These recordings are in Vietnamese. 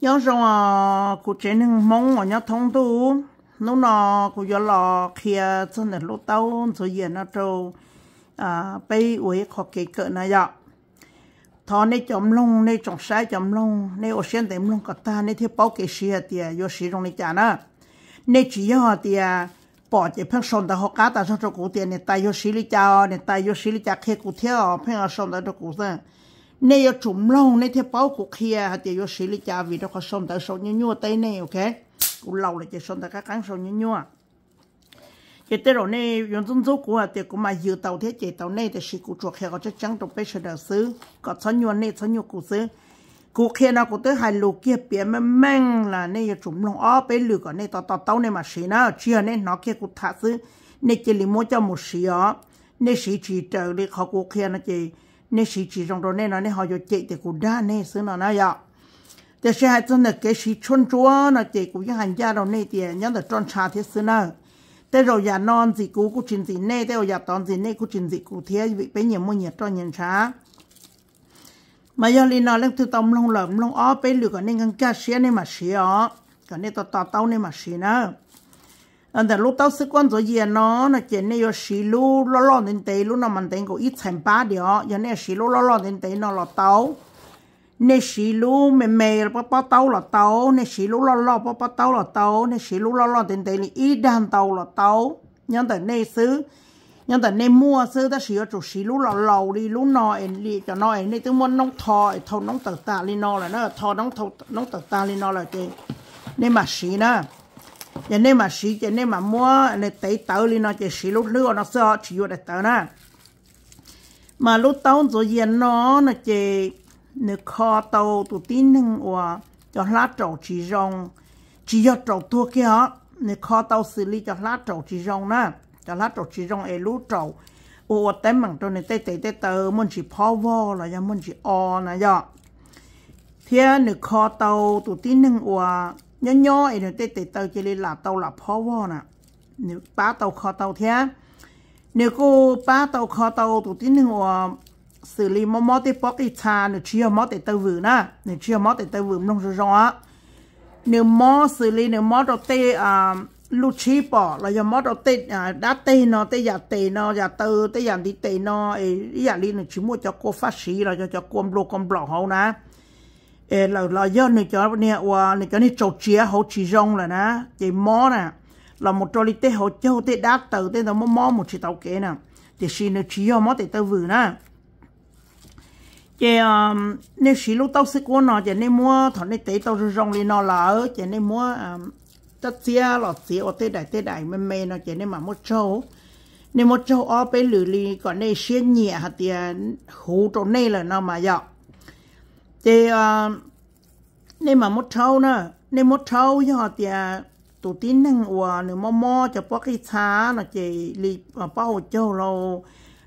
nhớ rồi, à cụ chế nên mong mà nhớ thông tu nó nào cụ giờ lò kia chân để lúc tao rồi yên nó chỗ, à bây uế khó kỹ cỡ này ạ thọ nên chấm lông nên trồng sai chấm lông nên ở trên tấm lông cả ta nên thiếu bao cái xe thì do sử dụng để trả nữa nên chỉ họ thì bỏ chỉ phép sồn ta học cá ta cho cụ tiền nên ta do xử lý cho nên ta do xử lý cho khi cụ thiếu phép sồn ta cho cụ tiền nay yo chum long nay theo báo của Kia, hạt tiêu yo shili cha vi nó có som ta so nyu nyu tay này ok ku lau là chỉ som ta các kang so nyu nyu cái tế rồi này yon dân dấu của thì cũng mà dự tàu thế chế tàu này thì sự cụ chuột, hè có chắc chắn trong bây giờ đời xứ có chăn nhuận này chăn nhuận cụ xứ cụ kia nào cụ tới hai lô kia bia mà mang là này chúng lòng ó bể lừa còn này tàu tàu tàu này mà xí nó chia này nó kia cụ thả xứ nay chỉ lì mua cho một xí ó nay xí chỉ chờ đi khó cụ kia nó chỉ nên sĩ chỉ trong đó nên là nên họ cho chạy thì cũng đa nên xứ nó nói vậy thế sẽ hai tuần là cái sĩ chôn chúa là chạy cũng như hành gia đâu nên thì nhớ là tròn trà thế xứ nó thế rồi nhà non gì cũ cũng chuyện gì nên thế rồi nhà toàn gì nên cũng chuyện gì cũ thế bị bấy nhiều mua nhiệt cho nhận trà mà giờ lên nói lên từ tông lông lợm lông ó bấy lừa còn nên ngang cha xía nên mà xía ó còn nên tao tao tao nên mà xía nữa anh ta lúc tao sức quan cho gì à? nó là chuyện này có xí lu lo lo đến tây lu nó mình tên có ít thành ba điều giờ này xí lu lo lo đến tây nó là tao nè xí lu mè mè là bắp bắp tao là tao nè xí lu lo lo bắp bắp tao là tao nè xí lu lo lo đến tây là ít đàn tao là tao nhưng tại này xứ nhưng tại này mua xứ ta xí ở chỗ xí lu lo lo đi lu nó em đi cho nó em đi tôi muốn nông thọ thâu nông tật ta đi nó là nó thọ nông thọ nông tật ta đi nó là cái nên mà xí nè cho nên mà xí cho nên mà mua để tẩy tàu lên nó chỉ xí lúc lứa nó sợ chỉ vô để tàu nè mà lúc tàu rồi giờ nó nó chỉ nó kho tàu tụ tin hưng hòa cho lá trầu chỉ rong chỉ cho trầu tua kia nó kho tàu xử lý cho lá trầu chỉ rong nè cho lá trầu chỉ rong ấy lú trầu ô té mảng trâu này té té té tờ muốn chỉ phao vo là giờ muốn chỉ o nè giờ thế nó kho tàu tụ tin hưng hòa nhỏ nhỏ ấy nó tê tê tàu chỉ là tàu là phó vò nè nếu ba tàu khó tàu thế nếu cô ba tàu khó tàu tụt tin nữa xử lý mò mò tê bóc cái cha nếu chia mò tê tàu vừa nè nếu chia mò tê tàu vừa nông rõ rõ nếu mò xử lý nếu mò đầu tê à lúc chi bỏ là giờ mò đầu tê à đã tê nó tê giả tê nó giả tơ tê giả đi tê nó ấy giả đi nó chỉ mua cho cô phát sĩ là cho cho cô blog con bỏ hậu nè เออเราเราย้อนในจอเนี่ยว่าในจอนี่โจเจียเขาชีจงเลยนะเจมอน่ะเราหมดจอลิเต้เขาเจ้าเต้ดักเตอร์เต้เราหมอมอหมดชีเตาเกน่ะเจชีเนชียอมอเต้เตอร์วือนะเจเนชีลูกเต้าซึกวนเนาะเจเนมัวถอนในเต้เต้าจงเลยนอละเออเจเนมัวตัดเสียหลอดเสียอเต้ได้เต้ได้ไม่เมเนาะเจเนมาหมดโจในมดโจอ้อไปหรือลีก่อนในเชียนเหนียฮะเตียหูตรงนี้เลยเนาะมาหยอก thì ờ, nên mà một trâu nữa nên một trâu với họ thì tổ à, tin năng ủa nửa mò mò cho bó cái xá nó chỉ lì ờ, bao châu lâu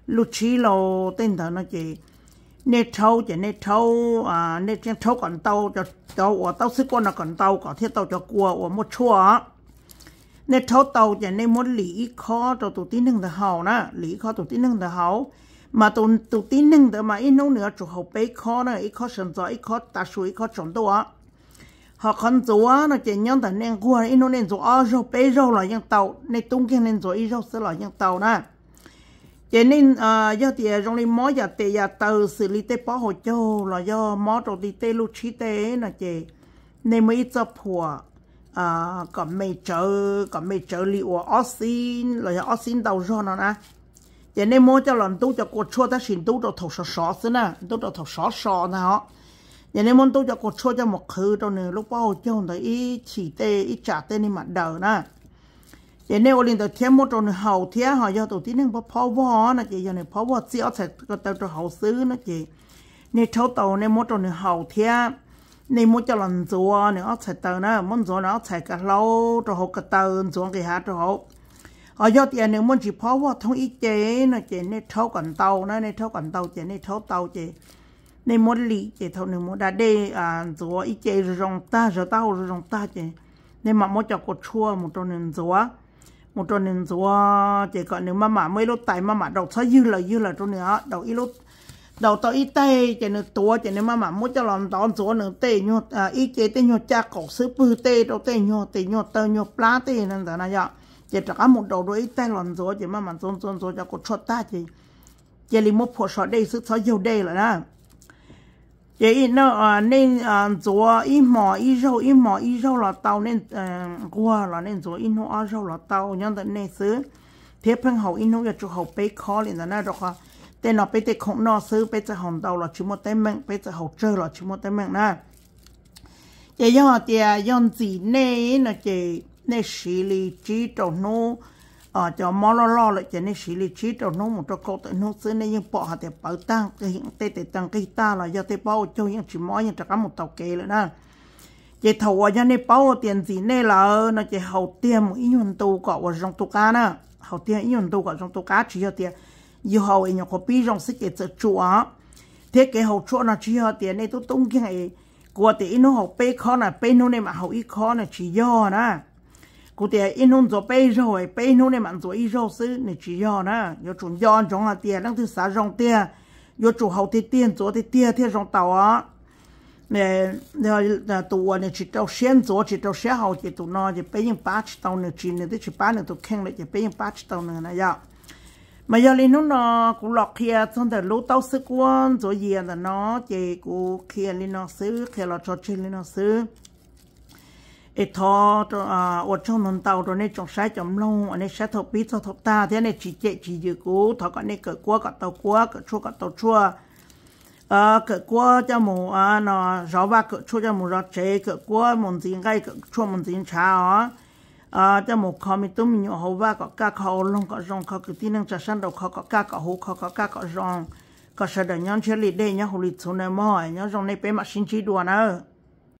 lụt chi lâu tên thằng nó chỉ nê thâu chỉ nê thâu à nê trang thâu còn tàu cho tàu ủa tàu sức quan là còn tàu có thiết tàu cho cua ủa một chua nê thâu tàu chỉ nê muốn lì khó cho tổ tin năng thằng hậu nè lì khó tổ tin năng thằng hậu mà tụ tụ tí nưng đó mà ít nấu nữa chủ học bế khó nữa ít khó sần gió ít khó tà sủi ít khó chọn đồ á họ khăn chúa nó chỉ nhân tận ờ, nên qua ít nấu nên rồi ở rồi bê rồi là nhân tàu nên tung kia nên rồi ít rồi sẽ là nhân tàu nè cho nên à do thì trong này mỗi giờ thì giờ từ xử lý tế bảo hộ châu là do mỗi đầu đi tế lưu trí tế là chỉ nên mới cho phùa à còn mấy chợ còn mấy chợ liệu oxy xin là ở đầu rồi nó nè ย่างในมจะหลอนตู้จะกดชั่วถ้าสินตู้จะถกสอสินะตู้จะถกสอสอนะฮะอย่างในมนตู้จะกดชั่วจะหมกคือตัวหนึ่งลูกเป้าเจ้าตัวอีฉีเตอีจ่าเตนี่มาเดินนะอย่างในโอลินตัวเทียมมดตอนนี้เฮาเทียหอยตัวที่หนึ่งพราอว่านะเจียยางในพอว่าเสียเสร็จก็เตาตัวเฮาซื้อนะเจียในเท้าเตาในมดตอนนี้เฮาเทียในมดจลอนจัวเนี่ยเอาเสร็จเตานะมันจัวเนี่ยเอาใสรกระ็เล่าตัวหขาก็เตาจัวกี่ฮะตัวหข ở ờ, do tiền nếu muốn chỉ phá vào thông ý chế nó chế nên thâu cẩn tàu nó nên thâu cẩn tàu chế nên thâu tàu chế nên muốn lý chế thâu nếu muốn đã đê à rùa ý chế rồng ta rồi tàu rồi rồng ta chế nên mà muốn cho cột chua một trong nên rùa một trong nên rùa chế còn nếu mà mà mấy lúc tại mà mà đầu sao dư là dư là trong nữa đầu ít lúc, đầu tàu ít tê chế nên tua chế nên mà mà muốn cho lòng tao rùa nữa tê nhột à ít chế tê nhột cha cột sứ bư tê đầu tê nhột tê nhột tơ nhột lá tê nên là này vậy chỉ cho cả một đầu đôi tay lòn rồi chỉ mà mà rôn rôn rồi cho cô cho ta chỉ chỉ li một phổ sợ đây sức sợ nhiều đây là na, chỉ nó à nên à rồi ít mỏ ít rau ít mỏ ít rau là tàu nên qua à, là nên rồi ít nó rau là tàu nhân tận nên xứ thế phân hậu ít nó giờ chụp hậu bê khó liền là na rồi ha, tên nó bê tê không nó xứ bê tê hồng tàu là chỉ một tên mệnh bê tê hậu chơi là chỉ một tên mệnh na, chỉ do chỉ à, dân gì nên là chỉ nè xì lì chí tàu nô ở ờ, cho mò lo lo lại cho nè xì lì chí tàu nô một cho câu tới nô xứ nè nhưng bỏ hạt để bảo tăng cái hiện tê tê tăng cái ta là do tê bao cho những chỉ mò những cho cả một tàu kê nữa nè chỉ thầu ở nhà nè bao tiền gì nè là nó chỉ hậu tiền một ít nhuận tu cọ vào trong tu cá nè hậu tiền ít nhuận tu cọ trong tu cá chỉ cho tiền yêu hậu ấy nhỏ có pi trong sách để chúa thế cái hậu chỗ nó chỉ cho tiền này tôi tung cái này của tiền nó hậu pe khó này pe nó này mà hậu ít khó này chỉ do nè cụ thể in hôn rồi bây rồi bây hôn này mặn rồi ít rồi xứ này chỉ do nè yo chủ do trong là tiền đang thứ sáu rong tiền yo chủ hậu thì tiền rồi thì tiền thì rong tàu á nè nè tàu này chỉ tàu xem rồi chỉ tàu xem hậu chỉ tụ nó chỉ bây giờ ba chỉ tàu này chỉ nè chỉ ba nè tụ khen lại chỉ bây giờ ba chỉ tàu nè này ya mà giờ lên nó nó cũng lọt kia xong rồi lú tàu xứ quan rồi gì là nó chỉ cũng kia lên nó xứ kia lọ cho chơi lên nó xứ ít thọ à ở trong nông tàu rồi nên trồng sai trồng lông anh ấy sai thọ bí thọ thọ ta thế này chỉ chạy chỉ dự cố thọ còn nên cởi quá cởi tàu quá cởi chua cởi tàu chua à cởi quá cho mù à nó rõ ba cởi chua cho mù rõ chế cởi quá mù tiền gai cởi chua mù tiền cháo á à cho mù khó mi tu mi nhổ hậu ba cọ cá khó lông cọ rong cọ cứ tin năng trả san đầu khó cọ cá cọ hú khó cọ cá cọ rong cọ sợi đời nhon chơi lì đây nhá hú lì xuống này mỏi nhá rong này bé mặt xin chỉ đùa nữa